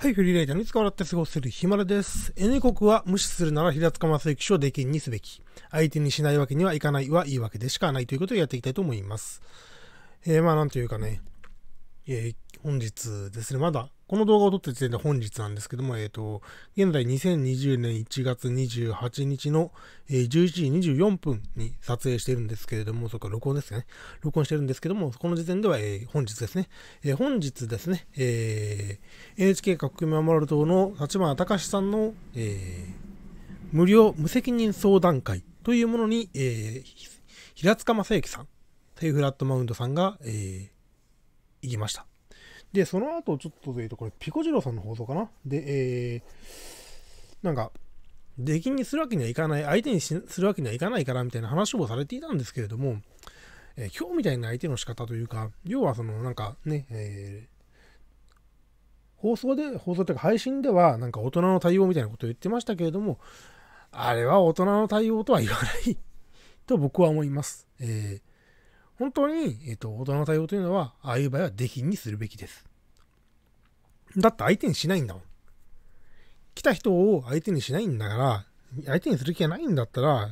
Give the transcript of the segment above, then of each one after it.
はい、フリーライターに使われて過ごせるヒマラです。N 国は無視するなら平塚正幸氏を出禁にすべき。相手にしないわけにはいかないは言い訳でしかないということをやっていきたいと思います。えー、まあなんというかね、えー、本日ですね、まだこの動画を撮った時点で本日なんですけども、えっ、ー、と、現在2020年1月28日の、えー、11時24分に撮影してるんですけれども、そっか、録音ですね。録音してるんですけども、この時点では、えー、本日ですね。えー、本日ですね、えー、NHK 革命を守る党の立花隆さんの、えー、無料無責任相談会というものに、えー、平塚正幸さん、セイフラットマウントさんが、えー、行きました。で、その後ちょっとで言うと、これ、ピコジロさんの放送かなで、えー、なんか、出禁にするわけにはいかない、相手にするわけにはいかないからみたいな話をされていたんですけれども、えー、今日みたいな相手の仕方というか、要はそのなんかね、えー、放送で、放送というか配信ではなんか大人の対応みたいなことを言ってましたけれども、あれは大人の対応とは言わないと僕は思います。えー、本当に、えっ、と、大人の対応というのは、ああいう場合は出禁にするべきです。だって相手にしないんだもん。来た人を相手にしないんだから、相手にする気がないんだったら、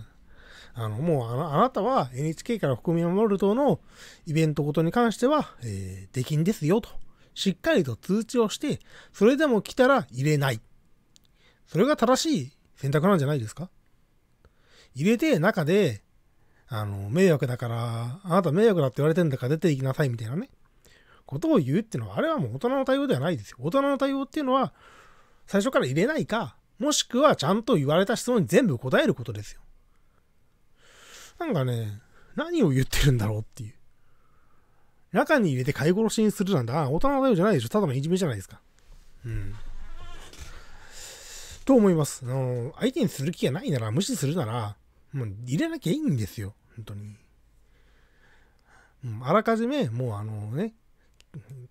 あの、もうあなたは NHK から国民を守る党のイベントごとに関しては、えー、出禁ですよと。しっかりと通知をして、それでも来たら入れない。それが正しい選択なんじゃないですか入れて中で、あの、迷惑だから、あなた迷惑だって言われてんだから出て行きなさいみたいなね、ことを言うっていうのは、あれはもう大人の対応ではないですよ。大人の対応っていうのは、最初から入れないか、もしくはちゃんと言われた質問に全部答えることですよ。なんかね、何を言ってるんだろうっていう。中に入れて買い殺しにするなんて、あ、大人の対応じゃないでしょ。ただのいじめじゃないですか。うん。と思います。あの、相手にする気がないなら、無視するなら、もう入れなきゃいいんですよ、本当に。あらかじめ、もうあのね、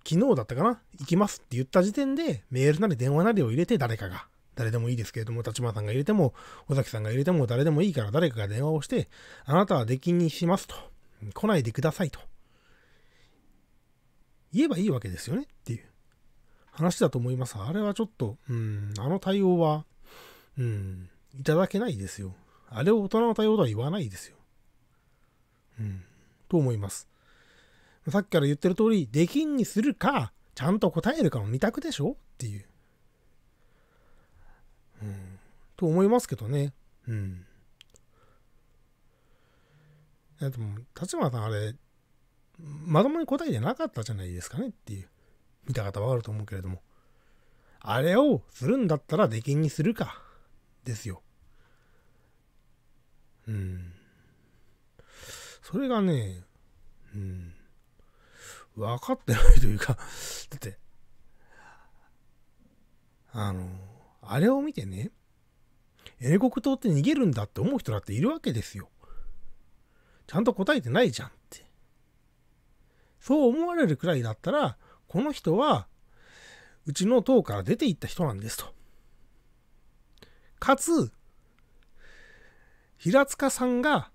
昨日だったかな行きますって言った時点で、メールなり電話なりを入れて誰かが、誰でもいいですけれども、立花さんが入れても、尾崎さんが入れても、誰でもいいから誰かが電話をして、あなたは出禁にしますと。来ないでくださいと。言えばいいわけですよねっていう話だと思います。あれはちょっと、うん、あの対応は、うん、いただけないですよ。あれを大人の対応とは言わないですよ。うん。と思います。さっきから言ってる通り、できんにするか、ちゃんと答えるかの2択でしょっていう。うん。と思いますけどね。うん。でも、立花さんあれ、まともに答えてなかったじゃないですかねっていう。見た方はかると思うけれども。あれをするんだったら出禁にするか。ですよ。うん。それがね、うん。分かってないというか だって、あの、あれを見てね、英国党島って逃げるんだって思う人だっているわけですよ。ちゃんと答えてないじゃんって。そう思われるくらいだったら、この人は、うちの党から出て行った人なんですと。かつ、平塚さんが、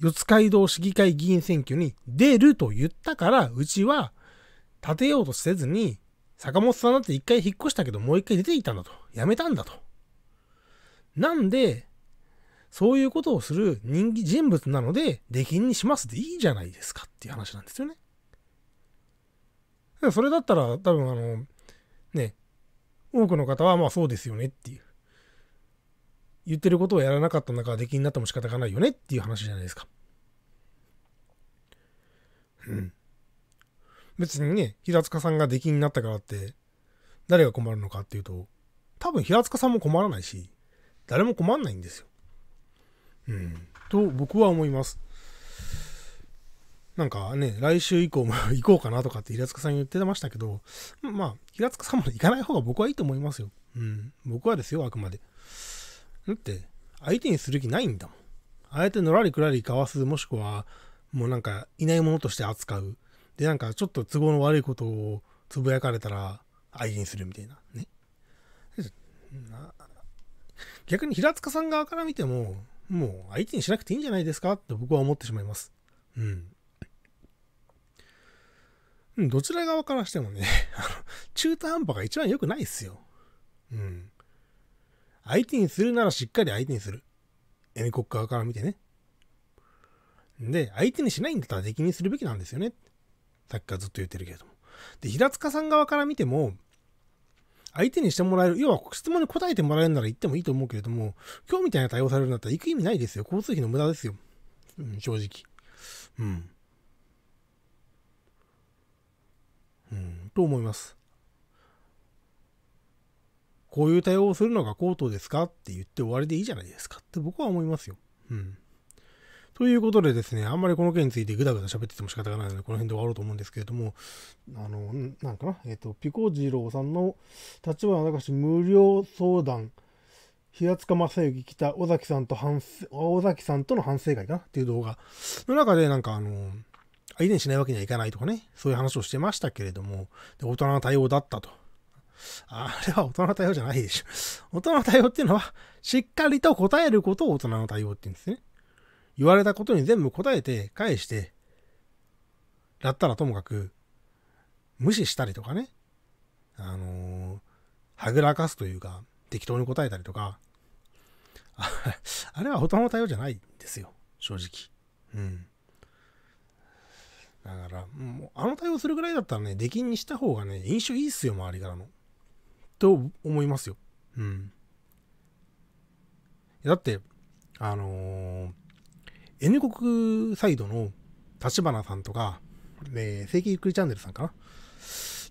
四街道市議会議員選挙に出ると言ったから、うちは立てようとせずに、坂本さんだって一回引っ越したけど、もう一回出ていたんだと。辞めたんだと。なんで、そういうことをする人気人物なので、出禁にしますでいいじゃないですかっていう話なんですよね。それだったら、多分あの、ね、多くの方はまあそうですよねっていう。言ってることをやらなかった中だ出禁になっても仕方がないよねっていう話じゃないですか。うん。別にね、平塚さんが出禁になったからって、誰が困るのかっていうと、多分平塚さんも困らないし、誰も困んないんですよ。うん。と僕は思います。なんかね、来週以降も 行こうかなとかって平塚さん言ってましたけど、まあ、平塚さんも行かない方が僕はいいと思いますよ。うん。僕はですよ、あくまで。だって相手にする気ないんだもん。あえてのらりくらりかわす、もしくはもうなんかいないものとして扱う。で、なんかちょっと都合の悪いことをつぶやかれたら相手にするみたいな。ね。逆に平塚さん側から見ても、もう相手にしなくていいんじゃないですかって僕は思ってしまいます。うん。どちら側からしてもね 中途半端が一番良くないっすよ。うん。相手にするならしっかり相手にする。エミ国側から見てね。で、相手にしないんだったら敵にするべきなんですよね。さっきからずっと言ってるけれども。で、平塚さん側から見ても、相手にしてもらえる、要は質問に答えてもらえるなら言ってもいいと思うけれども、今日みたいな対応されるんだったら行く意味ないですよ。交通費の無駄ですよ。うん、正直。うん。うん、と思います。こういう対応をするのがコートですかって言って終わりでいいじゃないですかって僕は思いますよ。うん。ということでですね、あんまりこの件についてぐだぐだ喋ってても仕方がないので、この辺で終わろうと思うんですけれども、あの、なんかな、えっ、ー、と、ピコ次郎さんの立花隆無料相談、平塚正幸北尾崎さんと反尾崎さんとの反省会かなっていう動画の中で、なんかあの、以前しないわけにはいかないとかね、そういう話をしてましたけれども、で大人の対応だったと。あれは大人の対応じゃないでしょ。大人の対応っていうのは、しっかりと答えることを大人の対応って言うんですね。言われたことに全部答えて、返して、だったらともかく、無視したりとかね、あのー、はぐらかすというか、適当に答えたりとか、あれは大人の対応じゃないんですよ、正直。うん。だから、もう、あの対応するぐらいだったらね、出禁にした方がね、印象いいっすよ、周りからの。と思いますよ。うん。だって、あのー、N 国サイドの立花さんとか、え正規ゆっくりチャンネルさんかな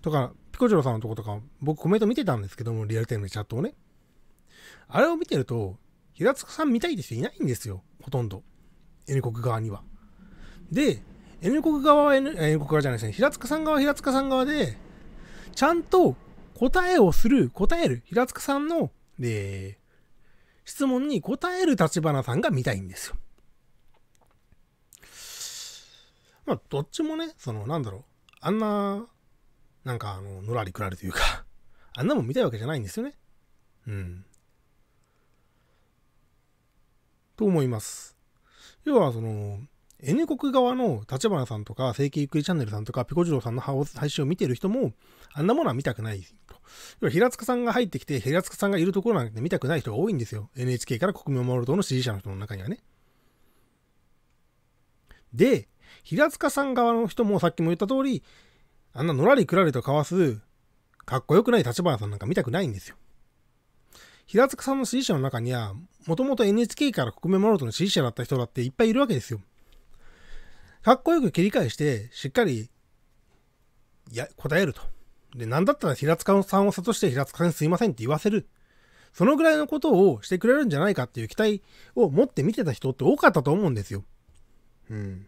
とか、ピコジロさんのとことか、僕コメント見てたんですけども、リアルタイムでチャットをね。あれを見てると、平塚さん見たいって人いないんですよ、ほとんど。N 国側には。で、N 国側は N, N 国側じゃないですね。平塚さん側は平塚さん側で、ちゃんと答えをする、答える、平塚さんの、で、質問に答える立花さんが見たいんですよ。まあ、どっちもね、その、なんだろう、あんな、なんか、あの、のらりくらりというか あんなもん見たいわけじゃないんですよね。うん。と思います。要は、その、N 国側の立花さんとか、整形ゆっくりチャンネルさんとか、ピコジローさんの配信を見てる人も、あんなものは見たくないと。平塚さんが入ってきて、平塚さんがいるところなんて見たくない人が多いんですよ。NHK から国民を守る党の支持者の人の中にはね。で、平塚さん側の人もさっきも言った通り、あんなのらりくらりとかわす、かっこよくない立花さんなんか見たくないんですよ。平塚さんの支持者の中には、もともと NHK から国民守る党の支持者だった人だっていっぱいいるわけですよ。かっこよく切り替えして、しっかり、いや、答えると。で、なんだったら平塚さんを諭して平塚さんにすいませんって言わせる。そのぐらいのことをしてくれるんじゃないかっていう期待を持って見てた人って多かったと思うんですよ。うん。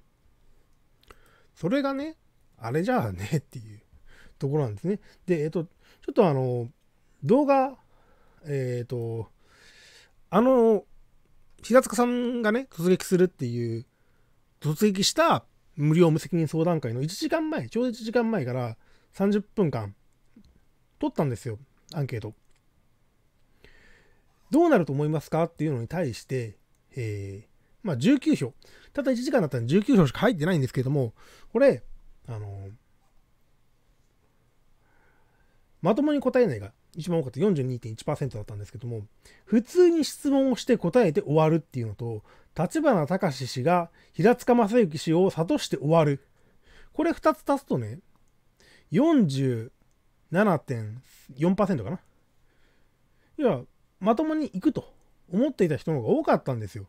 それがね、あれじゃあねっていうところなんですね。で、えっと、ちょっとあの、動画、えっ、と、あの、平塚さんがね、突撃するっていう突撃した無料無責任相談会の1時間前、ちょうど1時間前から30分間、取ったんですよ、アンケート。どうなると思いますかっていうのに対して、えー、まあ、19票。ただ1時間だったら19票しか入ってないんですけども、これ、あのー、まともに答えないが、一番多かった42.1%だったんですけども、普通に質問をして答えて終わるっていうのと、立花隆氏が平塚正幸氏を諭して終わる。これ2つ足すとね、47.4%かな。いやまともに行くと思っていた人の方が多かったんですよ。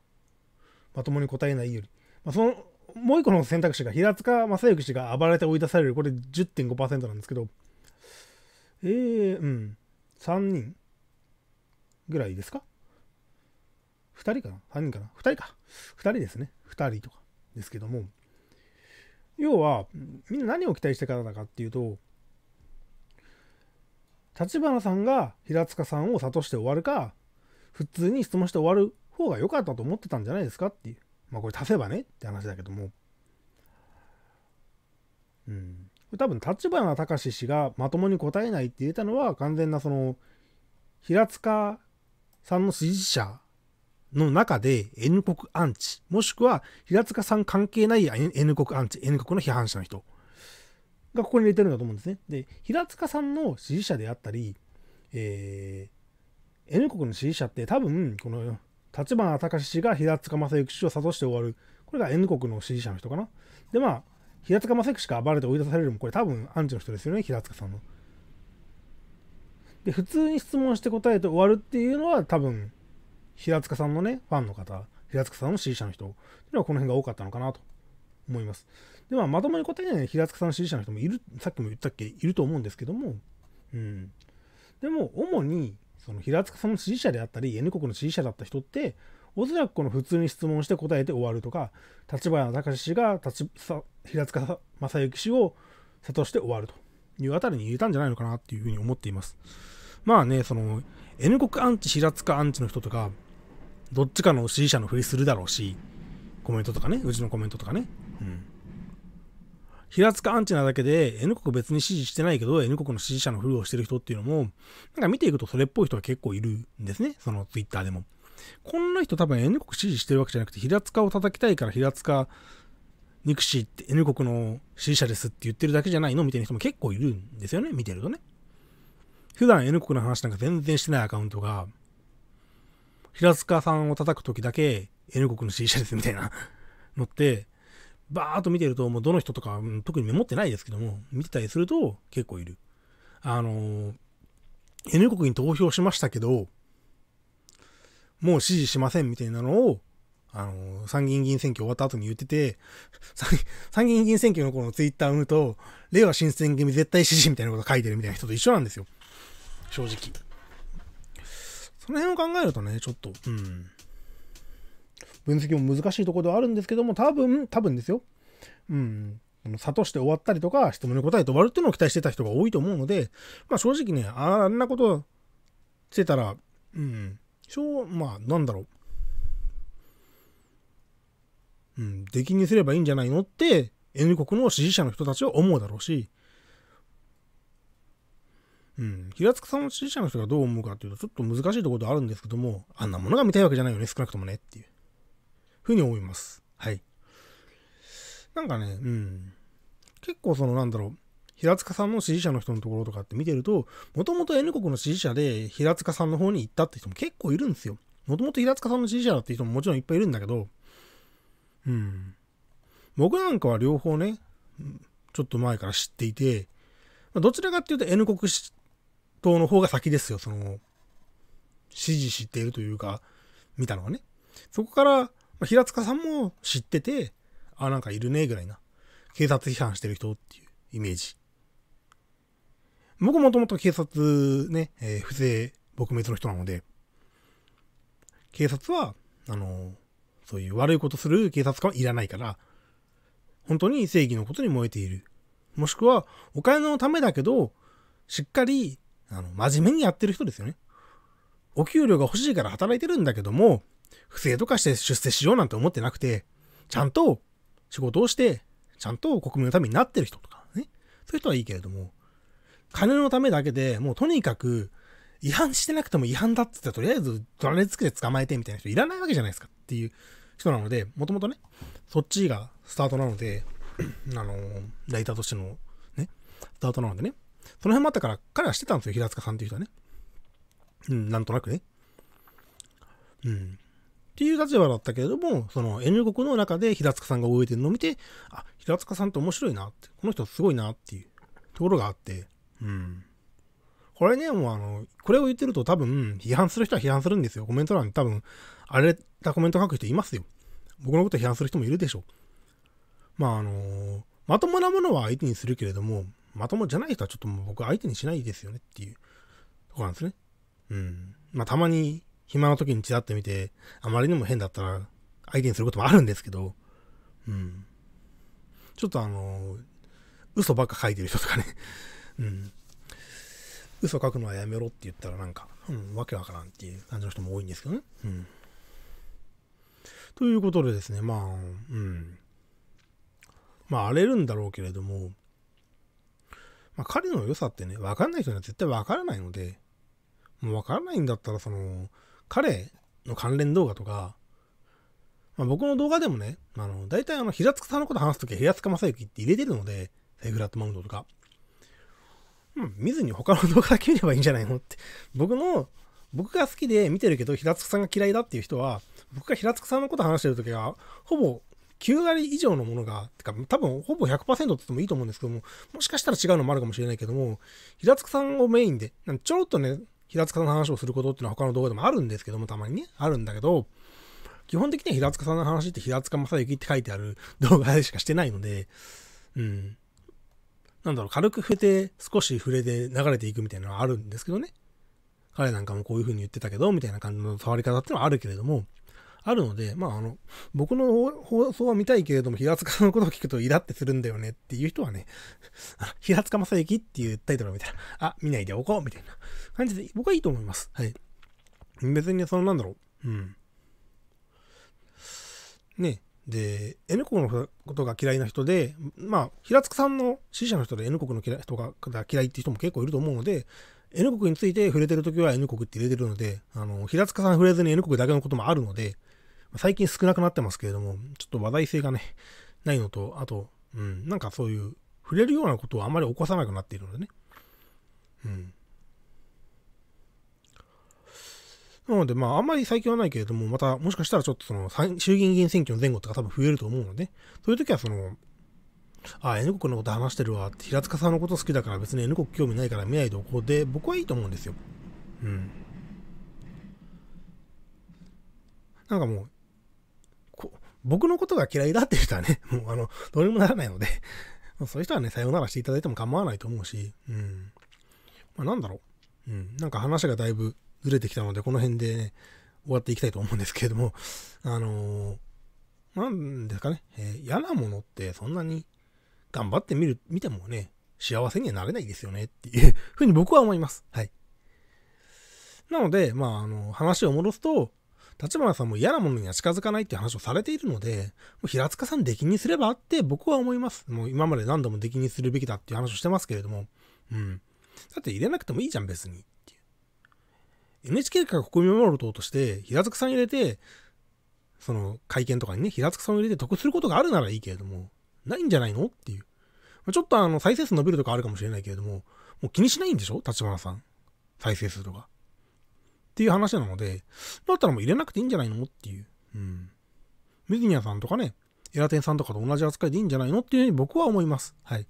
まともに答えないより。まあ、そのもう一個の選択肢が平塚正幸氏が暴れて追い出される、これ10.5%なんですけど、えー、うん。3人ぐらいですか ?2 人かな ?3 人かな ?2 人か。2人ですね。2人とかですけども、要は、みんな何を期待してからだかっていうと、立花さんが平塚さんを諭して終わるか、普通に質問して終わる方が良かったと思ってたんじゃないですかっていう。まあこれ足せばねって話だけども。うん。多分立花隆氏がまともに答えないって言えたのは完全なその平塚さんの支持者の中で N 国アンチもしくは平塚さん関係ない N 国アンチ N 国の批判者の人がここに入れてるんだと思うんですね。で平塚さんの支持者であったり、えー、N 国の支持者って多分この立花隆氏が平塚正幸氏を諭して終わるこれが N 国の支持者の人かな。でまあ平塚正樹しか暴れて追い出されるもこれ多分アンチの人ですよね平塚さんの。で普通に質問して答えて終わるっていうのは多分平塚さんのねファンの方平塚さんの支持者の人っていうのはこの辺が多かったのかなと思います。でまあ、まともに答えない、ね、平塚さんの支持者の人もいるさっきも言ったっけいると思うんですけども、うん、でも主にその平塚さんの支持者であったり N 国の支持者だった人っておそらくこの普通に質問して答えて終わるとか立花隆が立平塚正幸氏を諭して終わるというあたりに言えたんじゃないのかなっていうふうに思っています。まあね、その N 国アンチ、平塚アンチの人とか、どっちかの支持者のふりするだろうし、コメントとかね、うちのコメントとかね。うん。平塚アンチなだけで N 国別に支持してないけど N 国の支持者のフルをしてる人っていうのもなんか見ていくとそれっぽい人が結構いるんですねそのツイッターでもこんな人多分 N 国支持してるわけじゃなくて平塚を叩きたいから平塚ニクシーって N 国の支持者ですって言ってるだけじゃないのみたいな人も結構いるんですよね、見てるとね。普段 N 国の話なんか全然してないアカウントが、平塚さんを叩くときだけ N 国の支持者ですみたいなのって、バーっと見てると、もうどの人とか、特にメモってないですけども、見てたりすると結構いる。あの N 国に投票しましたけど、もう支持しませんみたいなのをあの、参議院議員選挙終わった後に言ってて、参議院議員選挙の頃のツイッターを見ると、令和新選組絶対支持みたいなこと書いてるみたいな人と一緒なんですよ。正直。その辺を考えるとね、ちょっと、うん。分析も難しいところではあるんですけども、多分、多分ですよ。うん。差して終わったりとか、質問に答えて終わるっていうのを期待してた人が多いと思うので、まあ正直ね、あんなことしてたら、うん、しょう、まあなんだろう。うん、出禁にすればいいんじゃないのって、N 国の支持者の人たちは思うだろうし、うん、平塚さんの支持者の人がどう思うかっていうと、ちょっと難しいところではあるんですけども、あんなものが見たいわけじゃないよね、少なくともね、っていう、ふうに思います。はい。なんかね、うん、結構その、なんだろう、平塚さんの支持者の人のところとかって見てると、もともと N 国の支持者で平塚さんの方に行ったって人も結構いるんですよ。もともと平塚さんの支持者だって人ももちろんいっぱいいるんだけど、うん。僕なんかは両方ね、ちょっと前から知っていて、どちらかっていうと N 国党の方が先ですよ、その、支持しているというか、見たのはね。そこから、平塚さんも知ってて、あ、なんかいるね、ぐらいな。警察批判してる人っていうイメージ。僕もともと警察ね、えー、不正撲滅の人なので、警察は、あのー、そういう悪いことする警察官はいらないから、本当に正義のことに燃えている。もしくは、お金のためだけど、しっかり、あの、真面目にやってる人ですよね。お給料が欲しいから働いてるんだけども、不正とかして出世しようなんて思ってなくて、ちゃんと仕事をして、ちゃんと国民のためになってる人とかね。そういう人はいいけれども、金のためだけでもうとにかく違反してなくても違反だっ言ってとりあえず取られつくで捕まえてみたいな人いらないわけじゃないですかっていう人なので、もともとね、そっちがスタートなので、あのライターとしてのね、スタートなのでね、その辺もあったから彼はしてたんですよ、平塚さんっていう人はね。うん、なんとなくね。うん。っていう立場だったけれども、その N 国の中で平塚さんが覚えてるのを見て、あ、平塚さんって面白いなって、この人すごいなっていうところがあって、うん。これね、もうあの、これを言ってると多分、批判する人は批判するんですよ。コメント欄に多分、荒れたコメント書く人いますよ。僕のこと批判する人もいるでしょう。まあ、あのまともなものは相手にするけれども、まともじゃない人はちょっともう僕相手にしないですよねっていうとこなんですね。うん。まあ、たまに暇な時にちらっと見て、あまりにも変だったら相手にすることもあるんですけど、うん。ちょっとあの嘘ばっか書いてる人とかね。うん。嘘書くのはやめろって言ったらなんか、うん、わけわからんっていう感じの人も多いんですけどね。うん。ということでですね、まあ、うん。まあ、荒れるんだろうけれども、まあ、彼の良さってね、わかんない人には絶対わからないので、もうわからないんだったら、その、彼の関連動画とか、まあ、僕の動画でもね、あの、大体あの、平塚さんのこと話すときは平塚正幸って入れてるので、セグラットマウンドとか。うん、見ずに他の動画だけ見ればいいんじゃないのって。僕の、僕が好きで見てるけど、平塚さんが嫌いだっていう人は、僕が平塚さんのこと話してるときは、ほぼ9割以上のものが、てか多分ほぼ100%って言ってもいいと思うんですけども、もしかしたら違うのもあるかもしれないけども、平塚さんをメインで、ちょろっとね、平塚さんの話をすることっていうのは他の動画でもあるんですけども、たまにね、あるんだけど、基本的には平塚さんの話って平塚正幸って書いてある動画でしかしてないので、うん。なんだろう、軽く触れて、少し触れて流れていくみたいなのはあるんですけどね。彼なんかもこういう風に言ってたけど、みたいな感じの触り方っていうのはあるけれども、あるので、まあ、あの、僕の放送は見たいけれども、平塚のことを聞くとイラってするんだよねっていう人はね、平塚正幸っていうタイトルを見たら、あ、見ないでおこうみたいな感じで、僕はいいと思います。はい。別に、その、なんだろう。うん。ねで N 国のことが嫌いな人でまあ平塚さんの支持者の人で N 国の嫌い人が嫌いっていう人も結構いると思うので N 国について触れてる時は N 国って入れてるのであの平塚さん触れずに N 国だけのこともあるので最近少なくなってますけれどもちょっと話題性がねないのとあと、うん、なんかそういう触れるようなことをあまり起こさなくなっているのでねなので、まあ、あんまり最近はないけれども、また、もしかしたらちょっとその、衆議院議員選挙の前後とか多分増えると思うので、そういう時はその、あ、N 国のこと話してるわ、平塚さんのこと好きだから別に N 国興味ないから見ないでおこうで、僕はいいと思うんですよ。うん。なんかもう、こ僕のことが嫌いだっていう人はね、もうあの、どうにもならないのでそういう人はね、さようならしていただいても構わないと思うし、うん。まあ、なんだろう。うん。なんか話がだいぶずれてきたので、この辺で、ね、終わっていきたいと思うんですけれども、あのー、なんですかね、えー、嫌なものってそんなに頑張ってみる、見てもね、幸せにはなれないですよねっていう ふうに僕は思います。はい。なので、まあ、あの、話を戻すと、立花さんも嫌なものには近づかないっていう話をされているので、もう平塚さん出禁にすればって僕は思います。もう今まで何度も出禁にするべきだっていう話をしてますけれども、うん。だって入れなくてもいいじゃん、別に。NHK から国民を守る党として、平塚さん入れて、その会見とかにね、平塚さんを入れて得することがあるならいいけれども、ないんじゃないのっていう。ちょっとあの、再生数伸びるとかあるかもしれないけれども、もう気にしないんでしょ立花さん。再生数とか。っていう話なので、だったらもう入れなくていいんじゃないのっていう。うん。メデニアさんとかね、エラテンさんとかと同じ扱いでいいんじゃないのっていうふうに僕は思います。はい。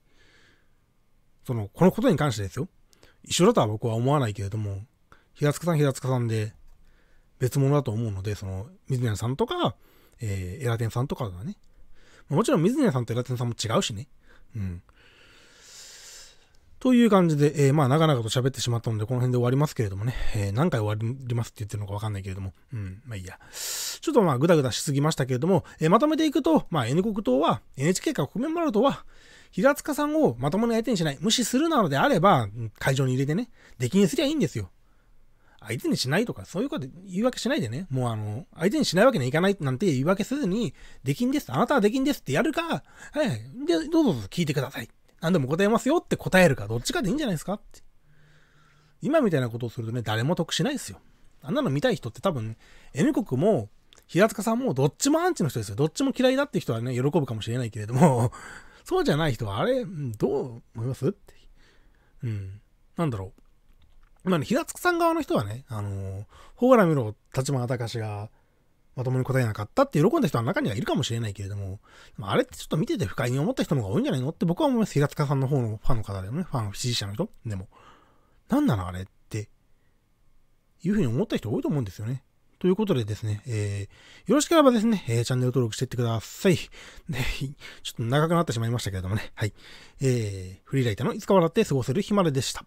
その、このことに関してですよ。一緒だとは僕は思わないけれども、平塚さん平塚さんで別物だと思うので、その、水谷さんとか、えー、エラテンさんとかがね。もちろん水谷さんとエラテンさんも違うしね。うん。という感じで、えー、まあ、長々と喋ってしまったので、この辺で終わりますけれどもね、えー、何回終わりますって言ってるのかわかんないけれども、うん、まあいいや。ちょっとまあ、ぐだぐだしすぎましたけれども、えー、まとめていくと、まあ、N 国党は、NHK か国民丸党は、平塚さんをまともに相手にしない、無視するなのであれば、会場に入れてね、出禁にすりゃいいんですよ。相手にしないとか、そういうこと言い訳しないでね、もうあの、相手にしないわけにはいかないなんて言い訳せずに、できんです、あなたはできんですってやるか、はい、で、どうぞ聞いてください。何でも答えますよって答えるか、どっちかでいいんじゃないですかって。今みたいなことをするとね、誰も得しないですよ。あんなの見たい人って多分、N 国も、平塚さんもどっちもアンチの人ですよ。どっちも嫌いだって人はね、喜ぶかもしれないけれども、そうじゃない人は、あれ、どう思いますって。うん。なんだろう。まあ、ね、平塚さん側の人はね、あのー、ほがらみろ、立花隆が、まともに答えなかったって喜んだ人は中にはいるかもしれないけれども、あれってちょっと見てて不快に思った人の方が多いんじゃないのって僕は思います。平塚さんの方のファンの方でもね、ファン、支持者の人でも。なんなのあれって、いうふうに思った人多いと思うんですよね。ということでですね、えー、よろしければですね、えー、チャンネル登録していってください。で、ちょっと長くなってしまいましたけれどもね、はい。えー、フリーライターのいつか笑って過ごせる日まででした。